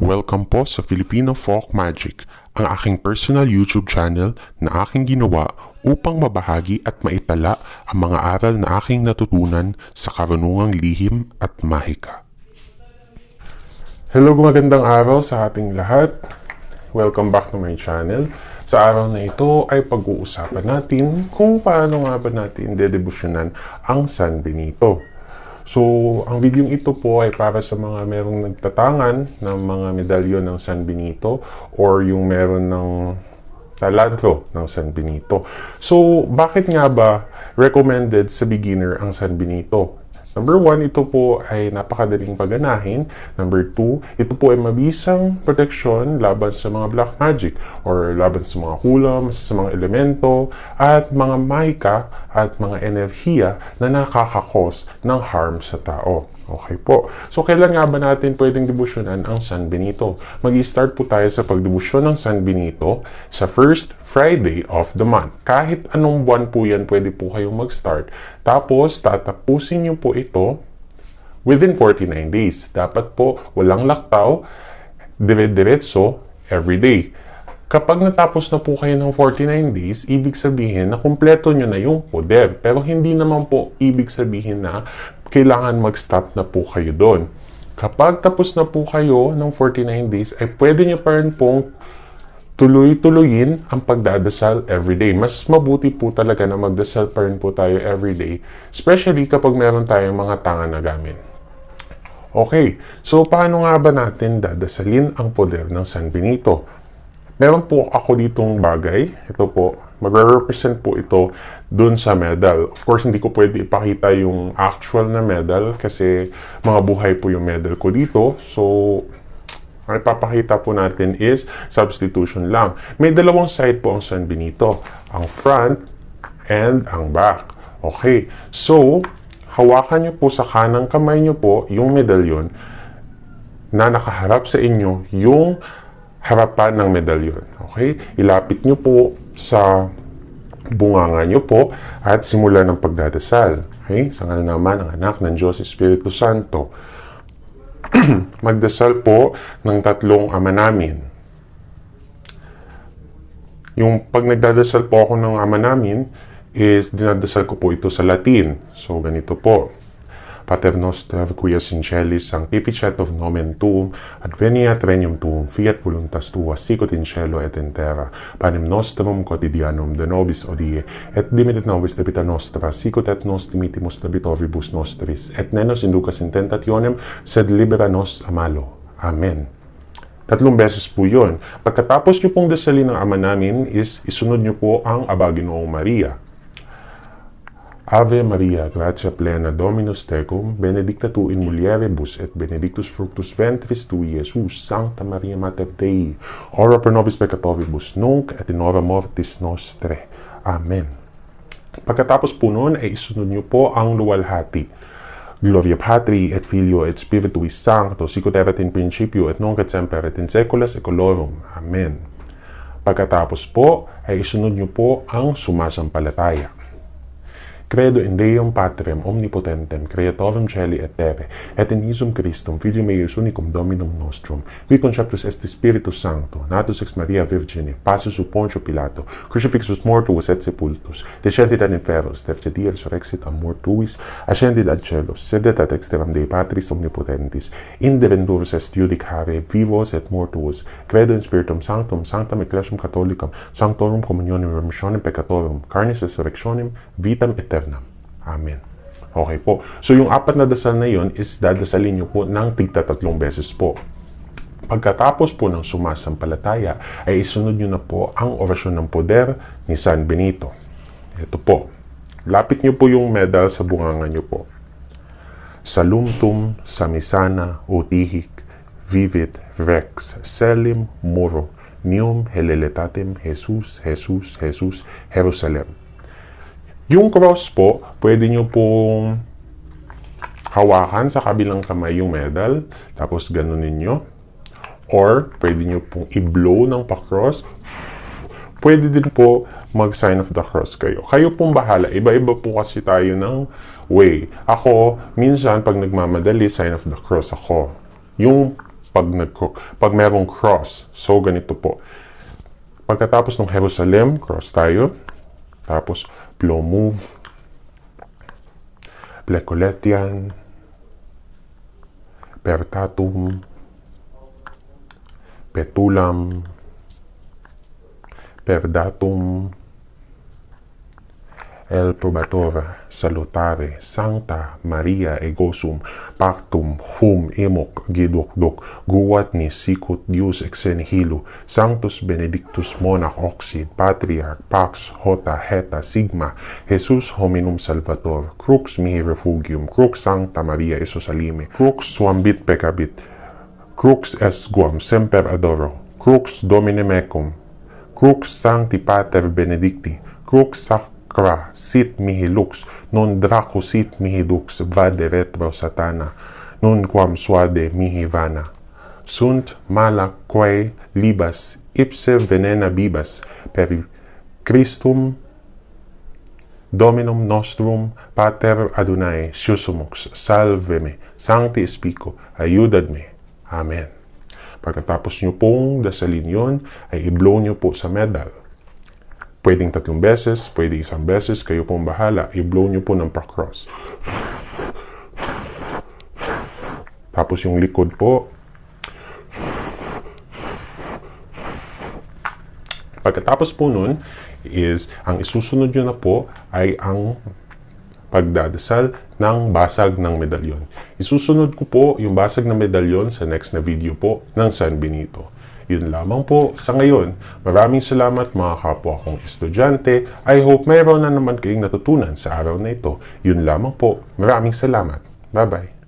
Welcome po sa Filipino Folk Magic, ang aking personal YouTube channel na aking ginawa upang mabahagi at maitala ang mga aral na aking natutunan sa karunungang lihim at mahika. Hello, magandang araw sa ating lahat. Welcome back to my channel. Sa araw na ito ay pag-uusapan natin kung paano nga ba natin dedebusyonan ang San Benito. So, ang videong ito po ay para sa mga merong nagtatangan ng mga medalyon ng San Benito or yung meron ng taladro ng San Benito. So, bakit nga ba recommended sa beginner ang San Benito? Number one, ito po ay napakadaling paganahin. Number two, ito po ay mabisang proteksyon laban sa mga black magic or laban sa mga hulam, sa mga elemento at mga maika at mga enerhiya na nakakakos ng harm sa tao. Okay po. So, kailan nga ba natin pwedeng debusyonan ang San Benito? mag start po tayo sa pagdebusyon ng San Benito sa first Friday of the month. Kahit anong buwan po yan, pwede po kayong mag-start. Tapos, tatapusin niyo po ito within 49 days. Dapat po, walang laktaw, dire-diretso, every day. Kapag natapos na po kayo ng 49 days, ibig sabihin na kumpleto nyo na yung poder. Pero hindi naman po ibig sabihin na kailangan mag-stop na po kayo doon. Kapag tapos na po kayo ng 49 days, ay pwede nyo pa rin pong tuloy-tuloyin ang pagdadasal every day. Mas mabuti po talaga na magdasal pa rin po tayo every day, especially kapag meron tayong mga tanga na gamit. Okay, so paano nga ba natin dadasalin ang poder ng San Benito? Meron po ako ditong bagay. Ito po, magre-represent po ito dun sa medal. Of course, hindi ko pwede ipakita yung actual na medal kasi mga buhay po yung medal ko dito. So, ang ipapakita po natin is substitution lang. May dalawang side po ang San Benito. Ang front and ang back. Okay. So, hawakan nyo po sa kanang kamay nyo po yung medal medallion na nakaharap sa inyo yung harapan ng medalyon. Okay? Ilapit nyo po sa bunganga nyo po at simulan ng pagdadasal. Okay? Sa nga naman ang anak ng Diyos Espiritu Santo. Magdasal po ng tatlong ama namin. Yung pag nagdadasal po ako ng ama namin is dinadasal ko po ito sa Latin. So ganito po paternoster cuius in celis sanctificet of nomen tuum, adveniat regnum tuum, fiat voluntas tua, sicut in cielo et in terra, panem nostrum quotidianum de nobis odie, et dimitet nobis debita nostra, sicut et nos dimittimus debitoribus nostris, et nenos inducas in tentationem, sed libera nos a malo. Amen. Tatlong beses po yun. Pagkatapos nyo pong dasalin ng Ama namin is isunod nyo po ang Aba Ginoong Maria. Ave Maria, gratia plena Dominus tecum, benedicta tu in mulieribus et benedictus fructus ventris tui, Iesus. Sancta Maria Mater Dei, ora pro nobis peccatoribus nunc et in hora mortis nostre. Amen. Pagkatapos po noon ay isunod niyo po ang luwalhati. Gloria Patri et Filio et Spiritui Sancto, sicut erat in principio et nunc et semper et in saecula saeculorum. Amen. Pagkatapos po ay isunod niyo po ang sumasampalataya. Credo in Deum Patrem omnipotentem, creatorem celi et terre, et in Isum Christum, Filium Eius unicum Dominum nostrum, qui conceptus est Spiritus Sancto, natus ex Maria Virgine, passus sub Pontio Pilato, crucifixus mortuus et sepultus, descendit ad inferos, terce die resurrexit ad mortuis, ascendit ad celos, sedet ad exterem Dei Patris omnipotentis, inde venturus est iudicare vivos et mortuos, credo in Spiritum Sanctum, Sanctam Ecclesiam Catholicam, Sanctorum Communionem Remissionem Peccatorum, carnis resurrectionem, vitam et Capernaum. Amen. Okay po. So yung apat na dasal na yon is dadasalin nyo po ng tigta tatlong beses po. Pagkatapos po ng sumasampalataya, ay isunod nyo na po ang orasyon ng poder ni San Benito. Ito po. Lapit nyo po yung medal sa bunganga nyo po. Salumtum samisana utihik vivit rex selim muro nium heleletatem Jesus, Jesus, Jesus, Jerusalem. Yung cross po, pwede nyo pong hawakan sa kabilang kamay yung medal, tapos ganun ninyo. Or, pwede nyo pong i-blow ng pa-cross. Pwede din po mag-sign of the cross kayo. Kayo pong bahala. Iba-iba po kasi tayo ng way. Ako, minsan, pag nagmamadali, sign of the cross ako. Yung pag, nag pag merong cross. So, ganito po. Pagkatapos ng Jerusalem, cross tayo. Tapos, Plomov, Plecoletian, Pertatum, Petulam, Perdatum, el promotor salutare sancta maria ego sum pactum hum emoc gidoc doc guat ni sicut dius ex nihilo sanctus benedictus monach oxid patriarch pax hota heta sigma jesus hominum salvator crux mihi refugium crux sancta maria eso salime crux suam bit peccabit crux est guam semper adoro crux domine mecum crux sancti pater benedicti crux sanct sacra sit mihi lux, non draco sit mihi dux, vade retro satana, non quam suade mihi vana. Sunt mala quae libas, ipse venena bibas, per Christum Dominum nostrum, Pater Adonai, susumux, salve me, sancti espico, me Amen. Pagkatapos nyo pong dasalin yon, ay iblow nyo po sa medal. Pwedeng tatlong beses, pwedeng isang beses, kayo pong bahala. I-blow nyo po ng pa-cross. Tapos yung likod po. Pagkatapos po nun, is ang isusunod nyo na po ay ang pagdadasal ng basag ng medalyon. Isusunod ko po yung basag ng medalyon sa next na video po ng San Benito. Yun lamang po sa ngayon. Maraming salamat mga kapwa kong estudyante. I hope mayroon na naman kayong natutunan sa araw na ito. Yun lamang po. Maraming salamat. Bye-bye.